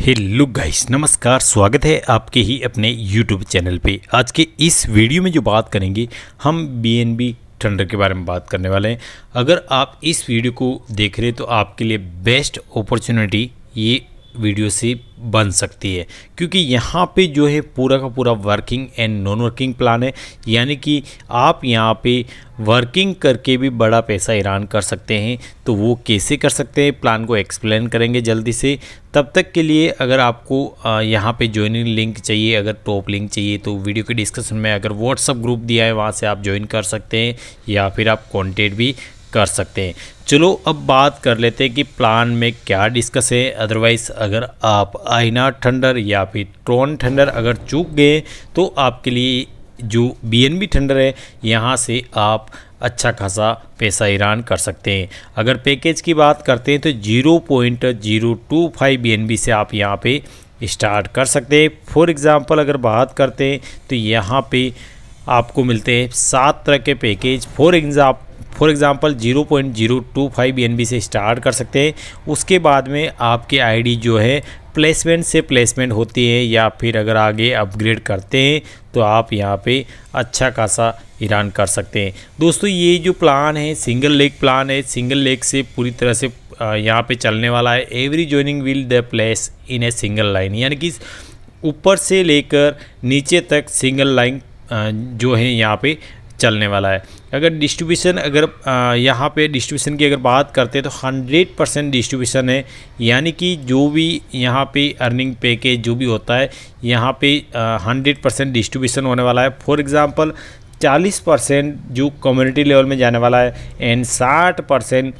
hello guys नमस्कार स्वागत है आपके ही अपने यूट्यूब चैनल पे आज के इस वीडियो में जो बात करेंगे हम बी टेंडर के बारे में बात करने वाले हैं अगर आप इस वीडियो को देख रहे तो आपके लिए बेस्ट अपॉर्चुनिटी ये वीडियो से बन सकती है क्योंकि यहाँ पे जो है पूरा का पूरा working and non working plan है यानी कि आप यहाँ पे वर्किंग करके भी बड़ा पैसा ईरान कर सकते हैं तो वो कैसे कर सकते हैं प्लान को एक्सप्लेन करेंगे जल्दी से तब तक के लिए अगर आपको यहाँ पे ज्वाइनिंग लिंक चाहिए अगर टॉप लिंक चाहिए तो वीडियो के डिस्क्रिप्शन में अगर व्हाट्सअप ग्रुप दिया है वहाँ से आप ज्वाइन कर सकते हैं या फिर आप कॉन्टेक्ट भी कर सकते हैं चलो अब बात कर लेते हैं कि प्लान में क्या डिस्कस है अदरवाइज़ अगर आप आइना ठंडर या फिर ट्रोन ठंडर अगर चूक गए तो आपके लिए जो बी एन बी ठंडर है यहाँ से आप अच्छा खासा पैसा ईरान कर सकते हैं अगर पैकेज की बात करते हैं तो zero point zero two five B N B से आप यहाँ पे स्टार्ट कर सकते हैं फॉर एग्ज़ाम्पल अगर बात करते हैं तो यहाँ पे आपको मिलते हैं सात तरह के package for exam for example zero point zero two five N से स्टार्ट कर सकते हैं उसके बाद में आपके आईडी जो है प्लेसमेंट से प्लेसमेंट होती है या फिर अगर आगे अपग्रेड करते हैं तो आप यहाँ पे अच्छा खासा ईरान कर सकते हैं दोस्तों ये जो प्लान है सिंगल लेग प्लान है सिंगल लेग से पूरी तरह से यहाँ पे चलने वाला है every joining will the place in a single line यानी कि ऊपर से लेकर नीचे तक सिंगल लाइन जो है यहाँ पे चलने वाला है अगर डिस्ट्रीब्यूशन अगर यहाँ पे डिस्ट्रीब्यूशन की अगर बात करते हैं तो 100 परसेंट डिस्ट्रीब्यूशन है यानी कि जो भी यहाँ पे अर्निंग पैकेज जो भी होता है यहाँ पे हंड्रेड परसेंट डिस्ट्रीब्यूशन होने वाला है फॉर एग्ज़ाम्पल चालीस परसेंट जो कम्युनिटी लेवल में जाने वाला है एंड साठ परसेंट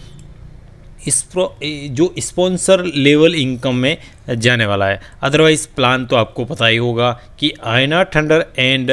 इसप्रो जो स्पॉन्सर लेवल इनकम में जाने वाला है अदरवाइज़ प्लान तो आपको पता ही होगा कि आयना थंडर एंड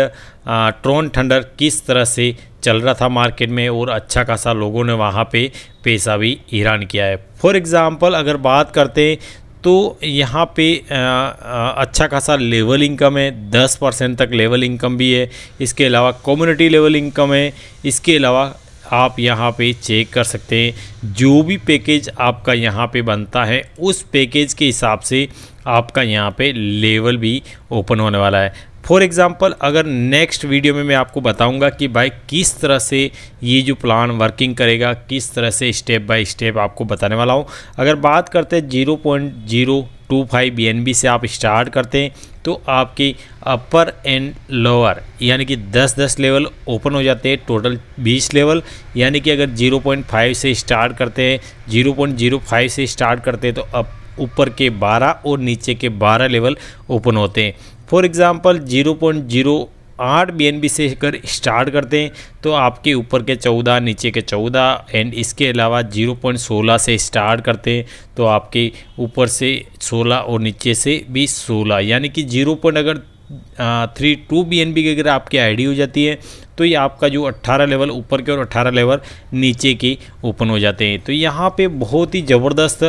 ट्रॉन थंडर किस तरह से चल रहा था मार्केट में और अच्छा खासा लोगों ने वहाँ पे पैसा भी ईरान किया है फॉर एग्ज़ाम्पल अगर बात करते हैं तो यहाँ पे अच्छा खासा लेवल इनकम है दस परसेंट तक लेवल इनकम भी है इसके अलावा कम्युनिटी लेवल इनकम है इसके अलावा आप यहाँ पे चेक कर सकते हैं जो भी पैकेज आपका यहाँ पे बनता है उस पैकेज के हिसाब से आपका यहाँ पे लेवल भी ओपन होने वाला है फॉर एग्ज़ाम्पल अगर नेक्स्ट वीडियो में मैं आपको बताऊंगा कि भाई किस तरह से ये जो प्लान वर्किंग करेगा किस तरह से स्टेप बाय स्टेप आपको बताने वाला हूँ अगर बात करते हैं zero point zero two five B से आप स्टार्ट करते हैं तो आपकी अपर एंड लोअर यानी कि 10-10 लेवल ओपन हो जाते हैं टोटल 20 लेवल यानी कि अगर 0.5 से स्टार्ट करते हैं 0.05 से स्टार्ट करते हैं तो अब ऊपर के 12 और नीचे के 12 लेवल ओपन होते हैं फॉर एग्ज़ाम्पल जीरो आठ बी से कर स्टार्ट करते हैं तो आपके ऊपर के चौदह नीचे के चौदह एंड इसके अलावा जीरो पॉइंट सोलह से स्टार्ट करते हैं तो आपके ऊपर से सोलह और नीचे से भी सोलह यानी कि जीरो पॉइंट अगर three two B N B की अगर आपकी आईडी हो जाती है तो ये आपका जो 18 लेवल ऊपर के और 18 लेवल नीचे के ओपन हो जाते हैं तो यहाँ पे बहुत ही ज़बरदस्त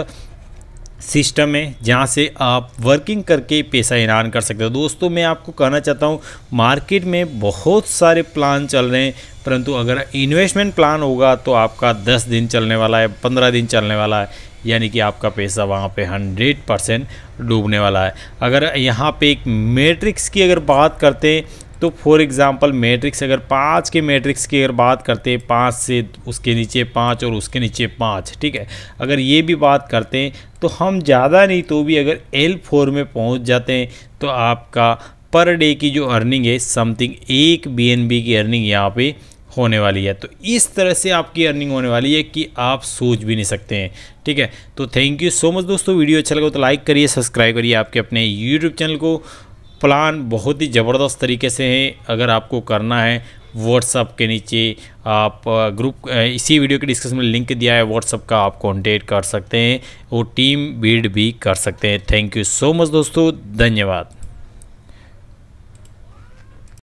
सिस्टम है जहाँ से आप वर्किंग करके पैसा ईरान कर सकते हो दोस्तों मैं आपको कहना चाहता हूँ मार्केट में बहुत सारे प्लान चल रहे हैं परंतु अगर इन्वेस्टमेंट प्लान होगा तो आपका 10 दिन चलने वाला है 15 दिन चलने वाला है यानी कि आपका पैसा वहाँ पे 100 परसेंट डूबने वाला है अगर यहाँ पे एक मैट्रिक्स की अगर बात करते हैं तो फॉर एग्ज़ाम्पल मैट्रिक्स अगर पाँच के मैट्रिक्स की अगर बात करते हैं पाँच से उसके नीचे पाँच और उसके नीचे पाँच ठीक है अगर ये भी बात करते हैं तो हम ज़्यादा नहीं तो भी अगर एल फोर में पहुंच जाते हैं तो आपका पर डे की जो अर्निंग है समथिंग एक बी की अर्निंग यहाँ पर होने वाली है तो इस तरह से आपकी अर्निंग होने वाली है कि आप सोच भी नहीं सकते हैं ठीक है तो थैंक यू सो मच दोस्तों वीडियो अच्छा लगा तो लाइक करिए सब्सक्राइब करिए आपके अपने यूट्यूब चैनल को प्लान बहुत ही ज़बरदस्त तरीके से है अगर आपको करना है व्हाट्सअप के नीचे आप ग्रुप इसी वीडियो के डिस्क्रिप्शन में लिंक दिया है व्हाट्सअप का आप कॉन्टेक्ट कर सकते हैं और टीम बिल्ड भी कर सकते हैं थैंक यू सो मच दोस्तों धन्यवाद